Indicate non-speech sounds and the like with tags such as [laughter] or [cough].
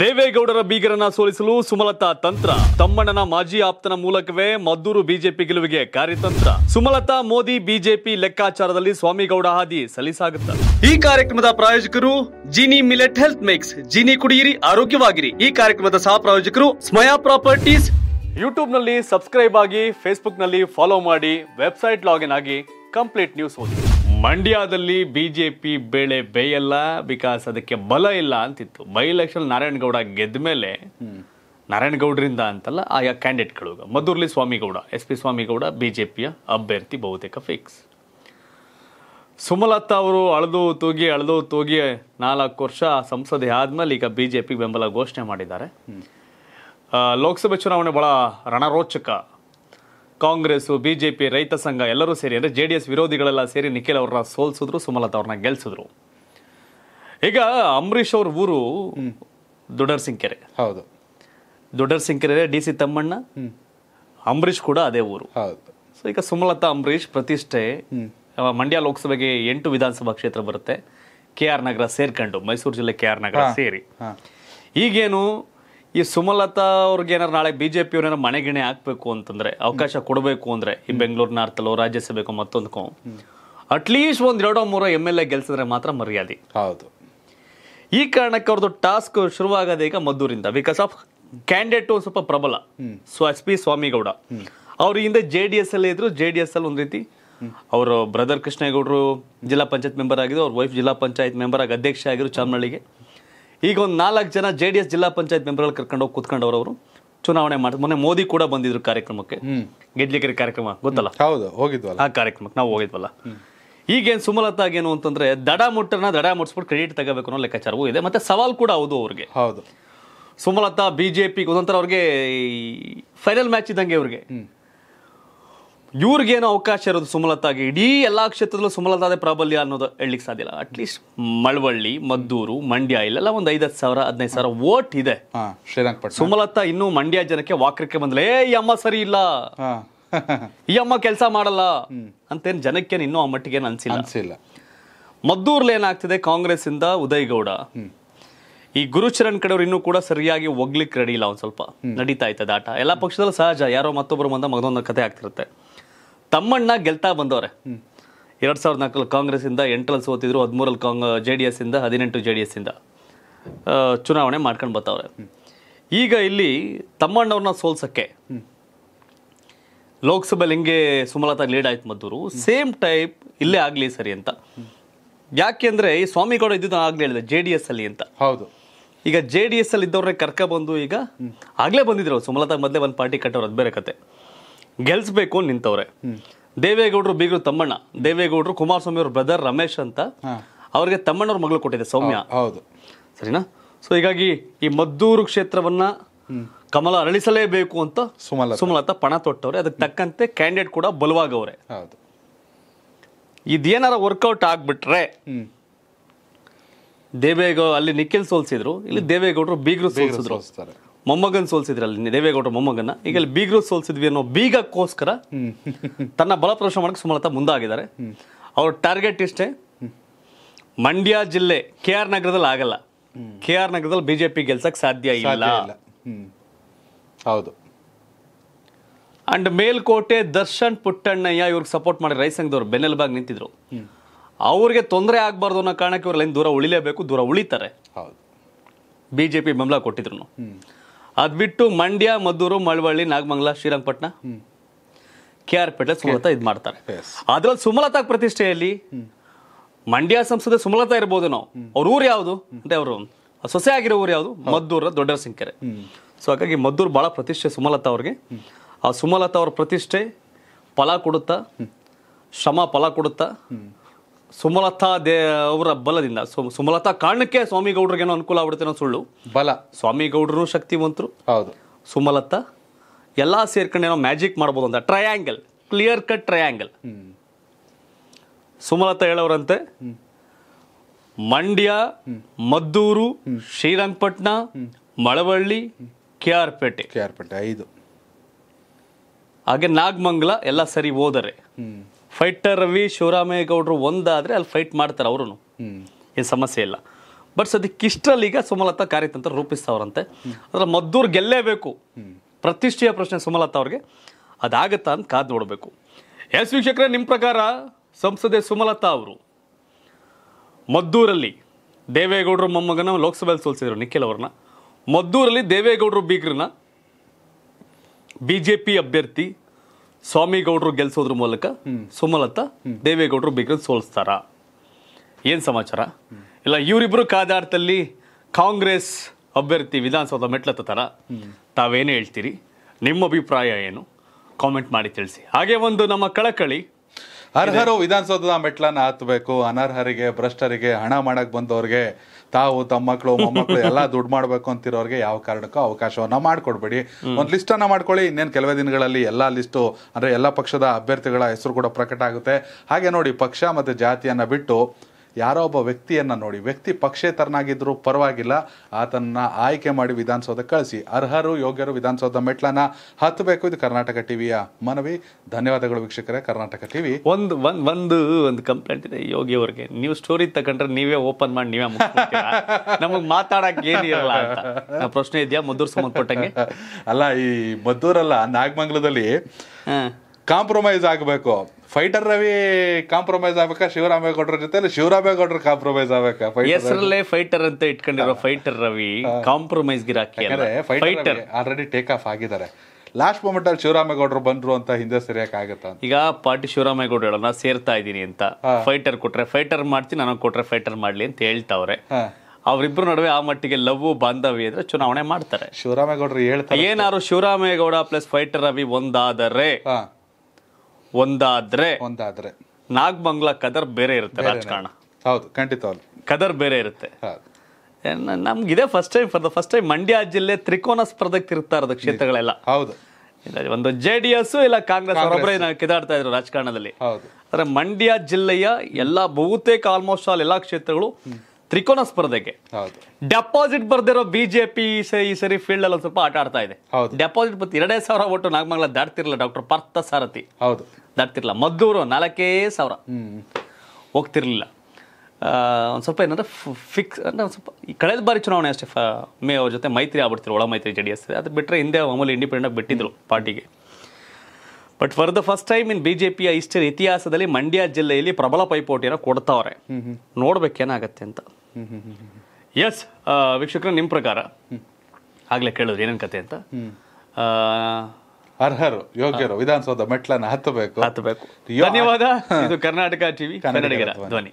ದೇವೇಗೌಡರ ಬೀಗರನ್ನ ಸೋಲಿಸಲು ಸುಮಲತಾ ತಂತ್ರ ತಮ್ಮಣ್ಣನ ಮಾಜಿ ಆಪ್ತನ ಮೂಲಕವೇ ಮದ್ದೂರು ಬಿಜೆಪಿ ಗೆಲುವಿಗೆ ಕಾರ್ಯತಂತ್ರ ಸುಮಲತಾ ಮೋದಿ ಬಿಜೆಪಿ ಲೆಕ್ಕಾಚಾರದಲ್ಲಿ ಸ್ವಾಮಿಗೌಡ ಹಾದಿ ಸಲಿಸಾಗುತ್ತ ಈ ಕಾರ್ಯಕ್ರಮದ ಪ್ರಾಯೋಜಕರು Jini millet health mix Jini ಕುಡಿಯಿರಿ ಆರೋಗ್ಯವಾಗಿರಿ ಈ ಕಾರ್ಯಕ್ರಮದ ಸಹ ಪ್ರಾಯೋಜಕರು ಸ್ಮಯಾ ಪ್ರಾಪರ್ಟೀಸ್ ಯೂಟ್ಯೂಬ್ ನಲ್ಲಿ ಸಬ್ಸ್ಕ್ರೈಬ್ ಆಗಿ ಫೇಸ್ಬುಕ್ ನಲ್ಲಿ ಫಾಲೋ ಮಾಡಿ ವೆಬ್ಸೈಟ್ ಲಾಗಿನ್ ಆಗಿ ಕಂಪ್ಲೀಟ್ ನ್ಯೂಸ್ ಓದಿ ಮಂಡ್ಯದಲ್ಲಿ ಬಿ ಜೆ ಪಿ ಬೆಳೆ ಬೇಯಲ್ಲ ಬಿಕಾಸ್ ಅದಕ್ಕೆ ಬಲ ಇಲ್ಲ ಅಂತಿತ್ತು ಬೈ ಎಲೆಕ್ಷನ್ ನಾರಾಯಣಗೌಡ ಗೆದ್ದ ಮೇಲೆ ನಾರಾಯಣಗೌಡರಿಂದ ಅಂತಲ್ಲ ಆಯಾ ಕ್ಯಾಂಡಿಡೇಟ್ಗಳು ಮಧುರ್ಲಿ Swamigowda S P Swamigowda B J ಪಿಯ ಅಭ್ಯರ್ಥಿ ಬಹುತೇಕ ಫಿಕ್ಸ್ ಸುಮಲತಾ ಅವರು ಅಳದು ತೂಗಿ ಅಳದು ತೂಗಿ ನಾಲ್ಕು ವರ್ಷ ಸಂಸದೆ ಆದ್ಮೇಲೆ ಈಗ ಬಿ ಜೆ ಪಿ ಬೆಂಬಲ ಘೋಷಣೆ ಮಾಡಿದ್ದಾರೆ ಲೋಕಸಭೆ ಚುನಾವಣೆ ಭಾಳ ರಣರೋಚಕ ಕಾಂಗ್ರೆಸ್ ಬಿಜೆಪಿ ರೈತ ಸಂಘ ಎಲ್ಲರೂ ಸೇರಿ ಅಂದರೆ ಜೆ ಡಿ ಎಸ್ ವಿರೋಧಿಗಳೆಲ್ಲ ಸೇರಿ ನಿಖಿಲ್ ಅವ್ರನ್ನ ಸೋಲ್ಸಿದ್ರು ಸುಮಲತಾ ಅವ್ರನ್ನ ಗೆಲ್ಸಿದ್ರು ಈಗ ಅಂಬರೀಷ್ ಅವ್ರ ಊರು ಸಿಂಕೆರೆ ಹೌದು ಸಿಂಕೆರೆ ಡಿ ಸಿ ತಮ್ಮಣ್ಣ ಅಂಬರೀಷ್ ಕೂಡ ಅದೇ ಊರು ಹೌದು ಸೊ ಈಗ ಸುಮಲತಾ ಅಂಬರೀಷ್ ಪ್ರತಿಷ್ಠೆ ಮಂಡ್ಯ ಲೋಕಸಭೆಗೆ ಎಂಟು ವಿಧಾನಸಭಾ ಕ್ಷೇತ್ರ ಬರುತ್ತೆ ಕೆ ಆರ್ ನಗರ ಸೇರ್ಕೊಂಡು ಮೈಸೂರು ಜಿಲ್ಲೆ ಕೆ ಆರ್ ನಗರ ಸೇರಿ ಈಗೇನು ಈ ಸುಮಲತಾ ಅವ್ರಿಗೆ ಏನಾರು ನಾಳೆ ಬಿಜೆಪಿ ಅವ್ರ ಮನೆಗಿಣೆ ಹಾಕ್ಬೇಕು ಅಂತಂದ್ರೆ ಅವಕಾಶ ಕೊಡಬೇಕು ಅಂದ್ರೆ ಈ ಬೆಂಗಳೂರು ಅರ್ಥಲೋ ರಾಜ್ಯಸಭೆಗೋ ಮತ್ತೊಂದ್ಕೋ ಅಟ್ಲೀಸ್ಟ್ ಒಂದ್ ಎರಡೋ ಮೂರೋ ಎಂ ಎಲ್ ಎ ಗೆಲ್ಸಿದ್ರೆ ಮಾತ್ರ ಮರ್ಯಾದೆ ಹೌದು ಈ ಕಾರಣಕ್ಕೆ ಅವ್ರದ್ದು ಟಾಸ್ಕ್ ಶುರುವಾಗದೆ ಈಗ ಮದ್ದೂರಿಂದ ಬಿಕಾಸ್ ಆಫ್ ಕ್ಯಾಂಡಿಡೇಟ್ ಸ್ವಲ್ಪ ಪ್ರಬಲ ಸೊ ಎಸ್ ಪಿ ಸ್ವಾಮಿಗೌಡ ಅವ್ರ ಹಿಂದೆ ಜೆ ಡಿ ಎಸ್ ಅಲ್ಲಿ ಇದ್ರು ಜೆ ಡಿ ಎಸ್ ಅಲ್ಲಿ ಒಂದ್ ರೀತಿ ಅವರು ಬ್ರದರ್ ಕೃಷ್ಣೇಗೌಡರು ಜಿಲ್ಲಾ ಪಂಚಾಯತ್ ಮೆಂಬರ್ ಆಗಿದ್ರು ಅವ್ರ ವೈಫ್ ಜಿಲ್ಲಾ ಪಂಚಾಯತ್ ಮೆಂಬರ್ ಆಗಿ ಅಧ್ಯಕ್ಷ ಆಗಿರು ಚಾಮನಳ್ಳಿಗೆ ಈಗ ಒಂದು ನಾಲ್ಕು ಜನ ಜೆ ಡಿ ಎಸ್ ಜಿಲ್ಲಾ ಪಂಚಾಯತ್ ಮೆಂಬರ್ಗಳು ಕರ್ಕೊಂಡು ಹೋಗಿ ಅವರು ಚುನಾವಣೆ ಮಾಡಿ ಮೊನ್ನೆ ಮೋದಿ ಕೂಡ ಬಂದಿದ್ರು ಕಾರ್ಯಕ್ರಮಕ್ಕೆ ಗೆಡ್ಲಿಕರಿ ಕಾರ್ಯಕ್ರಮ ಗೊತ್ತಲ್ಲ ಹೌದು ಹೋಗಿದ್ವಲ್ಲ ಆ ಕಾರ್ಯಕ್ರಮಕ್ಕೆ ನಾವು ಹೋಗಿದ್ವಲ್ಲ ಈಗೇನು ಏನು ಅಂತಂದ್ರೆ ದಡ ಮುಟ್ಟರನ್ನ ದಡ ಮುಟ್ಸ್ಬಿಟ್ಟು ಕ್ರೆಡಿಟ್ ತಗೋಬೇಕು ಅನ್ನೋ ಲೆಕ್ಕಾಚಾರವೂ ಇದೆ ಮತ್ತೆ ಸವಾಲ್ ಕೂಡ ಹೌದು ಅವ್ರಿಗೆ ಹೌದು ಸುಮಲತಾ ಬಿಜೆಪಿ ಅವ್ರಿಗೆ ಫೈನಲ್ ಮ್ಯಾಚ್ ಇದ್ದಂಗೆ ಅವ್ರಿಗೆ ಏನೋ ಅವಕಾಶ ಇರೋದು ಸುಮಲತಾಗೆ ಇಡೀ ಎಲ್ಲ ಕ್ಷೇತ್ರದಲ್ಲೂ ಸುಮಲತಾದ ಪ್ರಾಬಲ್ಯ ಅನ್ನೋದು ಹೇಳಲಿಕ್ಕೆ ಸಾಧ್ಯ ಇಲ್ಲ ಅಟ್ಲೀಸ್ಟ್ ಮಳವಳ್ಳಿ ಮದ್ದೂರು ಮಂಡ್ಯ ಇಲ್ಲೆಲ್ಲ ಒಂದು ಐದತ್ತು ಸಾವಿರ ಹದಿನೈದು ಸಾವಿರ ವೋಟ್ ಇದೆ ಶ್ರೀರಂಗಪಟ್ಟಣ ಸುಮಲತಾ ಇನ್ನೂ ಮಂಡ್ಯ ಜನಕ್ಕೆ ವಾಕ್ರಕ್ಕೆ ಬಂದಲೇ ಈ ಅಮ್ಮ ಸರಿ ಇಲ್ಲ ಈ ಅಮ್ಮ ಕೆಲಸ ಮಾಡಲ್ಲ ಅಂತೇನು ಜನಕ್ಕೆ ಇನ್ನೂ ಆ ಮಟ್ಟಿಗೆ ಅನ್ಸಿಲ್ಲ ಅನ್ಸಿಲ್ಲ ಮದ್ದೂರ್ಲಿ ಏನಾಗ್ತಿದೆ ಕಾಂಗ್ರೆಸ್ ಇಂದ ಉದಯ್ ಗೌಡ ಈ ಗುರುಚರಣ್ ಕಡೆಯವರು ಇನ್ನೂ ಕೂಡ ಸರಿಯಾಗಿ ಒಗ್ಲಿಕ್ಕೆ ರೆಡಿ ಇಲ್ಲ ಒಂದ್ ಸ್ವಲ್ಪ ನಡೀತಾ ಇತ್ತು ಆಟ ಎಲ್ಲ ಪಕ್ಷದಲ್ಲೂ ಸಹಜ ಯಾರೋ ಮತ್ತೊಬ್ಬರು ಬಂದ ಮಗದೊಂದು ಕತೆ ಆಗ್ತಿರುತ್ತೆ ತಮ್ಮಣ್ಣ ಗೆಲ್ತಾ ಬಂದವ್ರೆ ಎರಡು ಸಾವಿರದ ನಾಲ್ಕಲ್ಲಿ ಕಾಂಗ್ರೆಸ್ಸಿಂದ ಎಂಟರಲ್ಲಿ ಸೋತಿದ್ರು ಹದಿಮೂರಲ್ಲಿ ಕಾಂಗ್ ಜೆ ಡಿ ಎಸ್ ಇಂದ ಹದಿನೆಂಟು ಜೆ ಡಿ ಇಂದ ಚುನಾವಣೆ ಮಾಡ್ಕೊಂಡು ಬರ್ತಾವ್ರೆ ಈಗ ಇಲ್ಲಿ ತಮ್ಮಣ್ಣವ್ರನ್ನ ಸೋಲ್ಸೋಕ್ಕೆ ಲೋಕಸಭೆಯಲ್ಲಿ ಹಿಂಗೆ ಸುಮಲತಾ ಲೀಡ್ ಆಯ್ತು ಮದ್ದೂರು ಸೇಮ್ ಟೈಪ್ ಇಲ್ಲೇ ಆಗಲಿ ಸರಿ ಅಂತ ಯಾಕೆಂದರೆ ಈ ಸ್ವಾಮಿಗೌಡ ಇದ್ದಿದ್ದು ಆಗಲೇ ಹೇಳಿದೆ ಜೆ ಡಿ ಎಸ್ ಅಲ್ಲಿ ಅಂತ ಹೌದು ಈಗ ಜೆ ಡಿ ಎಸ್ ಅಲ್ಲಿ ಇದ್ದವ್ರನ್ನೇ ಕರ್ಕ ಬಂದು ಈಗ ಆಗಲೇ ಬಂದಿದ್ರು ಸುಮಲತಾ ಮೊದಲೇ ಒಂದು ಪಾರ್ಟಿ ಕಟ್ಟೋರು ಅದು ಬೇರೆ ಕತೆ ಗೆಲ್ಸ್ಬೇಕು ನಿಂತವ್ರೆ ದೇವೇಗೌಡರು ಬೀಗರು ತಮ್ಮಣ್ಣ ದೇವೇಗೌಡರು ಕುಮಾರಸ್ವಾಮಿ ಅವ್ರ ಬ್ರದರ್ ರಮೇಶ್ ಅಂತ ಅವ್ರಿಗೆ ತಮ್ಮಣ್ಣವ್ರ ಮಗಳು ಕೊಟ್ಟಿದೆ ಸೌಮ್ಯ ಹೌದು ಸರಿನಾ ಸೊ ಹೀಗಾಗಿ ಈ ಮದ್ದೂರು ಕ್ಷೇತ್ರವನ್ನ ಕಮಲ ಅರಳಿಸಲೇಬೇಕು ಅಂತ ಸುಮಲ ಸುಮಲತಾ ಪಣ ತೊಟ್ಟವ್ರೆ ಅದಕ್ಕೆ ತಕ್ಕಂತೆ ಕ್ಯಾಂಡಿಡೇಟ್ ಕೂಡ ಬಲವಾಗವ್ರೆ ಇದೇನಾರ ವರ್ಕೌಟ್ ಆಗ್ಬಿಟ್ರೆ ದೇವೇಗೌಡ ಅಲ್ಲಿ ನಿಖಿಲ್ ಸೋಲ್ಸಿದ್ರು ಇಲ್ಲಿ ದೇವೇಗೌಡರು ಬೀಗರು ಸೋಲ್ಸಿದ್ರು ಮೊಮ್ಮಗನ್ ಸೋಲ್ಸಿದ್ರಲ್ಲಿ ನಿನ್ನೆ ದೇವೇಗೌಡರ ಮೊಮ್ಮಗನ್ನ ಈಗ ಬೀಗರು ಸೋಲ್ಸಿದ್ವಿ ಅನ್ನೋ ಬೀಗಕ್ಕೋಸ್ಕರ ತನ್ನ ಬಲ ಮಾಡಕ್ಕೆ ಸುಮಲತಾ ಮುಂದಾಗಿದ್ದಾರೆ ಅವ್ರ ಟಾರ್ಗೆಟ್ ಇಷ್ಟೇ ಮಂಡ್ಯ ಜಿಲ್ಲೆ ಕೆ ಆರ್ ನಗರದಲ್ಲಿ ಆಗಲ್ಲ ಕೆ ಆರ್ ನಗರದಲ್ಲಿ ಬಿಜೆಪಿ ಗೆಲ್ಸಕ್ ಸಾಧ್ಯ ಇಲ್ಲ ಹೌದು ಅಂಡ್ ಮೇಲ್ಕೋಟೆ ದರ್ಶನ್ ಪುಟ್ಟಣ್ಣಯ್ಯ ಇವ್ರಿಗೆ ಸಪೋರ್ಟ್ ಮಾಡಿ ರೈಸಂಗ್ ಸಂಘದವ್ರು ಬೆನ್ನೆಲ್ಬಾಗ್ ನಿಂತಿದ್ರು ಅವ್ರಿಗೆ ತೊಂದರೆ ಆಗಬಾರ್ದು ಅನ್ನೋ ಕಾರಣಕ್ಕೆ ಇವ್ರಲ್ಲಿ ದೂರ ಉಳಿಲೇಬೇಕು ದೂರ ಉಳಿತಾರೆ ಬಿಜೆಪಿ ಬೆಂಬಲ ಕೊಟ್ಟಿದ್ರು ಅದ್ಬಿಟ್ಟು ಬಿಟ್ಟು ಮಂಡ್ಯ ಮದ್ದೂರು ಮಳವಳ್ಳಿ ನಾಗಮಂಗಲ ಶ್ರೀರಂಗಪಟ್ಟಣ ಕೆ ಆರ್ ಪೇಟೆ ಸುಮಲತಾ ಇದು ಮಾಡ್ತಾರೆ ಅದ್ರಲ್ಲಿ ಸುಮಲತಾ ಪ್ರತಿಷ್ಠೆಯಲ್ಲಿ ಮಂಡ್ಯ ಸಂಸದ ಸುಮಲತಾ ಇರ್ಬೋದು ನಾವು ಅವ್ರ ಊರು ಯಾವುದು ಅಂದ್ರೆ ಅವರು ಸೊಸೆ ಆಗಿರೋ ಊರು ಯಾವುದು ಮದ್ದೂರ ದೊಡ್ಡ ಸಿಂಕೆರೆ ಸೊ ಹಾಗಾಗಿ ಮದ್ದೂರು ಬಹಳ ಪ್ರತಿಷ್ಠೆ ಸುಮಲತಾ ಅವ್ರಿಗೆ ಆ ಸುಮಲತಾ ಅವ್ರ ಪ್ರತಿಷ್ಠೆ ಫಲ ಕೊಡುತ್ತಾ ಶ್ರಮ ಫಲ ಕೊಡುತ್ತಾ ಸುಮಲತಾ ದೇ ಅವರ ಬಲದಿಂದ ಸುಮಲತಾ ಕಾರಣಕ್ಕೆ ಸ್ವಾಮಿಗೌಡ್ರಿಗೆ ಏನೋ ಅನುಕೂಲ ಆಗುತ್ತೆ ಅನ್ನೋ ಸುಳ್ಳು ಬಲ ಸ್ವಾಮಿಗೌಡರು ಶಕ್ತಿವಂತರು ಹೌದು ಸುಮಲತಾ ಎಲ್ಲ ಸೇರ್ಕೊಂಡು ಏನೋ ಮ್ಯಾಜಿಕ್ ಮಾಡ್ಬೋದು ಅಂತ triangle clear cut triangle Sumalatha ಹೇಳೋರಂತೆ Mandya Maddur Srirangapatna Malavalli K R Pete K R Pete ಐದು ಹಾಗೆ ನಾಗಮಂಗಲ ಎಲ್ಲ ಸರಿ ಹೋದರೆ ಫೈಟರ್ ರವಿ ಶಿವರಾಮೇಗೌಡರು ಒಂದಾದರೆ ಅಲ್ಲಿ ಫೈಟ್ ಮಾಡ್ತಾರೆ ಅವರು ಏನು ಸಮಸ್ಯೆ ಇಲ್ಲ ಬಟ್ ಸದ್ಯಕ್ಕೆ ಈಗ ಸುಮಲತಾ ಕಾರ್ಯತಂತ್ರ ರೂಪಿಸ್ತಾವ್ರಂತೆ ಅದರ ಮದ್ದೂರು ಗೆಲ್ಲೇಬೇಕು ಪ್ರತಿಷ್ಠೆಯ ಪ್ರಶ್ನೆ ಸುಮಲತಾ ಅವ್ರಿಗೆ ಅದಾಗತ್ತಾ ಅಂತ ಕಾದು ನೋಡಬೇಕು ಎಸ್ ವೀಕ್ಷಕರ ನಿಮ್ಮ ಪ್ರಕಾರ ಸಂಸದೆ ಸುಮಲತಾ ಅವರು ಮದ್ದೂರಲ್ಲಿ ದೇವೇಗೌಡರು ಮೊಮ್ಮಗನ ಲೋಕಸಭೆಯಲ್ಲಿ ಸೋಲಿಸಿದ್ರು ನಿಖಿಲ್ ಅವ್ರನ್ನ ಮದ್ದೂರಲ್ಲಿ ದೇವೇಗೌಡರು ಬೀಗ್ರನ್ನ ಬಿ ಜೆ ಪಿ ಅಭ್ಯರ್ಥಿ ಸ್ವಾಮಿಗೌಡರು ಗೆಲ್ಸೋದ್ರ ಮೂಲಕ ಸುಮಲತಾ ದೇವೇಗೌಡರು ಬೇಕು ಸೋಲಿಸ್ತಾರ ಏನು ಸಮಾಚಾರ ಇಲ್ಲ ಇವರಿಬ್ಬರು ಕಾದಾಡ್ತಲ್ಲಿ ಕಾಂಗ್ರೆಸ್ ಅಭ್ಯರ್ಥಿ ವಿಧಾನಸೌಧ ಮೆಟ್ಲತ್ತಾರ ತಾವೇನು ಹೇಳ್ತೀರಿ ನಿಮ್ಮ ಅಭಿಪ್ರಾಯ ಏನು ಕಾಮೆಂಟ್ ಮಾಡಿ ತಿಳಿಸಿ ಹಾಗೆ ಒಂದು ನಮ್ಮ ಕಳಕಳಿ ಅರ್ಹರು ವಿಧಾನಸೌಧದ ಮೆಟ್ಲನ್ನ ಹತ್ತಬೇಕು ಅನರ್ಹರಿಗೆ ಭ್ರಷ್ಟರಿಗೆ ಹಣ ಮಾಡಕ್ ಬಂದವ್ರಿಗೆ ತಾವು ತಮ್ಮ ಮಕ್ಕಳು ಮೊಮ್ಮಕ್ಕಳು ಎಲ್ಲಾ [laughs] ದುಡ್ಡು ಮಾಡ್ಬೇಕು ಅಂತಿರೋರಿಗೆ ಯಾವ ಕಾರಣಕ್ಕೂ ಅವಕಾಶವನ್ನ ಮಾಡ್ಕೊಡ್ಬೇಡಿ ಒಂದ್ ಲಿಸ್ಟ್ ಅನ್ನ ಮಾಡ್ಕೊಳ್ಳಿ ಇನ್ನೇನು ಕೆಲವೇ ದಿನಗಳಲ್ಲಿ ಎಲ್ಲಾ ಲಿಸ್ಟು ಅಂದ್ರೆ ಎಲ್ಲಾ ಪಕ್ಷದ ಅಭ್ಯರ್ಥಿಗಳ ಹೆಸರು ಕೂಡ ಪ್ರಕಟ ಆಗುತ್ತೆ ಹಾಗೆ ನೋಡಿ ಪಕ್ಷ ಮತ್ತೆ ಜಾತಿಯನ್ನ ಬಿಟ್ಟು ಯಾರೋ ಒಬ್ಬ ವ್ಯಕ್ತಿಯನ್ನು ನೋಡಿ ವ್ಯಕ್ತಿ ಪಕ್ಷೇತರನಾಗಿದ್ದರೂ ಪರವಾಗಿಲ್ಲ ಆತನ ಆಯ್ಕೆ ಮಾಡಿ ವಿಧಾನಸೌಧ ಕಳಿಸಿ ಅರ್ಹರು ಯೋಗ್ಯರು ವಿಧಾನಸೌಧ ಮೆಟ್ಲನ್ನ ಹತ್ತಬೇಕು ಇದು ಕರ್ನಾಟಕ ಟಿವಿಯ ಮನವಿ ಧನ್ಯವಾದಗಳು ವೀಕ್ಷಕರೇ ಕರ್ನಾಟಕ ಟಿವಿ ಒಂದು ಒಂದು ಒಂದು ಒಂದು ಕಂಪ್ಲೇಂಟ್ ಇದೆ ಯೋಗಿ ನೀವು ಸ್ಟೋರಿ ತಗೊಂಡ್ರೆ ನೀವೇ ಓಪನ್ ಮಾಡಿ ನೀವೇ ನಮಗೆ ಮಾತಾಡಕ್ಕೆ ಏನಿರಲ್ಲ ಪ್ರಶ್ನೆ ಇದೆಯಾ ಮದ್ದೂರ್ ಸಂಬಂಧಪಟ್ಟಂಗೆ ಅಲ್ಲ ಈ ಮದ್ದೂರಲ್ಲ ನಾಗಮಂಗಲದಲ್ಲಿ ಕಾಂಪ್ರಮೈಸ್ ಆಗಬೇಕು ಫೈಟರ್ ರವಿ ಕಾಂಪ್ರಮೈಸ್ ಆಗ್ಬೇಕಾ ಶಿವರಾಮೇಗೌಡರ ಜೊತೆ ಶಿವರಾಮೇಗೌಡರ ಕಾಂಪ್ರಮೈಸ್ ಆಗ್ಬೇಕಾ ಹೆಸರಲ್ಲೇ ಫೈಟರ್ ಅಂತ ಇಟ್ಕೊಂಡಿರೋ ಫೈಟರ್ ರವಿ ಕಾಂಪ್ರಮೈಸ್ ಗಿರಾಕಿ ಫೈಟರ್ ಆಲ್ರೆಡಿ ಟೇಕ್ ಆಫ್ ಆಗಿದ್ದಾರೆ ಲಾಸ್ಟ್ ಮೂಮೆಂಟ್ ಅಲ್ಲಿ ಶಿವರಾಮೇಗೌಡರು ಬಂದ್ರು ಅಂತ ಹಿಂದೆ ಆಗತ್ತ ಈಗ ಪಾರ್ಟಿ ಹೇಳೋಣ ಸೇರ್ತಾ ಇದ್ದೀನಿ ಅಂತ ಫೈಟರ್ ಕೊಟ್ರೆ ಫೈಟರ್ ಮಾಡ್ತೀನಿ ನನಗೆ ಕೊಟ್ರೆ ಫೈಟರ್ ಮಾಡ್ಲಿ ಅಂತ ಹೇಳ್ತಾವ್ರೆ ಅವರಿಬ್ಬರು ನಡುವೆ ಆ ಮಟ್ಟಿಗೆ ಲವ್ ಬಾಂಧವ್ಯ ಇದ್ರೆ ಚುನಾವಣೆ ಮಾಡ್ತಾರೆ ಶಿವರಾಮೇಗೌಡರು ಹೇಳ್ತಾರೆ ಏನಾದ್ರು ಶಿವರಾಮೇಗೌಡ ಪ್ಲಸ್ ಫೈಟರ್ ರವಿ ಒಂದಾದರೆ ಒಂದಾದ್ರೆ ಒಂದಾದ್ರೆ ನಾಗಮಂಗ್ಲ ಕದರ್ ಬೇರೆ ಇರುತ್ತೆ ರಾಜಕಾರಣ ಹೌದು ಖಂಡಿತ ಕದರ್ ಬೇರೆ ಇರುತ್ತೆ ನಮ್ಗೆ ಇದೇ first time for the first time Mandya ಜಿಲ್ಲೆ ತ್ರಿಕೋನ ಸ್ಪರ್ಧಕ್ಕೆ ತಿರುಗ್ತಾ ಇರೋದು ಕ್ಷೇತ್ರಗಳೆಲ್ಲ ಹೌದು ಒಂದು ಜೆ ಡಿ ಎಸ್ ಇಲ್ಲ ಕಾಂಗ್ರೆಸ್ ಒಬ್ಬರೇ ಕಿದಾಡ್ತಾ ಇದ್ರು ರಾಜಕಾರಣದಲ್ಲಿ ಆದ್ರೆ ಮಂಡ್ಯ ಜಿಲ್ಲೆಯ ಎಲ್ಲಾ ಬಹುತೇಕ ಆಲ್ಮೋಸ್ಟ್ ಆಲ್ ಎಲ್ಲಾ ಕ್ಷೇತ್ರಗಳು ತ್ರಿಕೋನ ಸ್ಪರ್ಧೆಗೆ ಡೆಪಾಸಿಟ್ ಬರ್ದಿರೋ ಬಿಜೆಪಿ ಈ ಸರಿ ಫೀಲ್ಡ್ ಅಲ್ಲಿ ಸ್ವಲ್ಪ ಆಟ ಆಡ್ತಾ ಇದೆ ಡೆಪಾಸಿಟ್ ಬಂತು ಎರಡೇ ಸಾವಿರ ಒಟ್ಟು ನಾಗಮಂಗಲ ದಾಟ್ತಿರ್ಲಿಲ್ಲ ಡಾಕ್ಟರ್ ಪಾರ್ಥ ಸಾರಥಿ ಹೌದು ದಾಟ್ತಿರ್ಲಿಲ್ಲ ಮದ್ದೂರು ನಾಲ್ಕೇ ಸಾವಿರ ಹೋಗ್ತಿರ್ಲಿಲ್ಲ ಒಂದು ಸ್ವಲ್ಪ ಏನಂದ್ರೆ ಫಿಕ್ಸ್ ಅಂದರೆ ಒಂದು ಸ್ವಲ್ಪ ಕಳೆದ ಬಾರಿ ಚುನಾವಣೆ ಅಷ್ಟೇ ಫ ಮೇ ಅವ್ರ ಜೊತೆ ಮೈತ್ರಿ ಆಗ್ಬಿಡ್ತಿರು ಒಳ ಮೈತ್ರಿ ಜೆ ಡಿ ಎಸ್ ಅದು ಬಿಟ್ಟರೆ ಹಿಂದೆ ಮಾಮೂಲಿ ಇಂಡಿಪೆಂಡೆಂಟ್ ಬಿಟ್ಟಿದ್ರು ಪಾರ್ಟಿಗೆ but for the first time in ಬಿಜೆಪಿಯ ಜೆ ಇತಿಹಾಸದಲ್ಲಿ ಮಂಡ್ಯ ಜಿಲ್ಲೆಯಲ್ಲಿ ಪ್ರಬಲ ಪೈಪೋಟಿಯನ್ನು ಕೊಡ್ತಾವ್ರೆ ನೋಡ್ಬೇಕೇನಾಗತ್ತೆ ಅಂತ ಎಸ್ ವೀಕ್ಷಕರ ನಿಮ್ಮ ಪ್ರಕಾರ ಆಗ್ಲೇ ಕೇಳಿದ್ರು ಏನೇನು ಕತೆ ಅಂತ ಅರ್ಹರು ಯೋಗ್ಯರು ವಿಧಾನಸೌಧ ಮೆಟ್ಲನ್ನು ಹತ್ತಬೇಕು ಹತ್ತಬೇಕು ಧನ್ಯವಾದ ಇದು ಕರ್ನಾಟಕ ಟಿವಿ ಕನ್ನಡಿಗರ ಧ್ವನಿ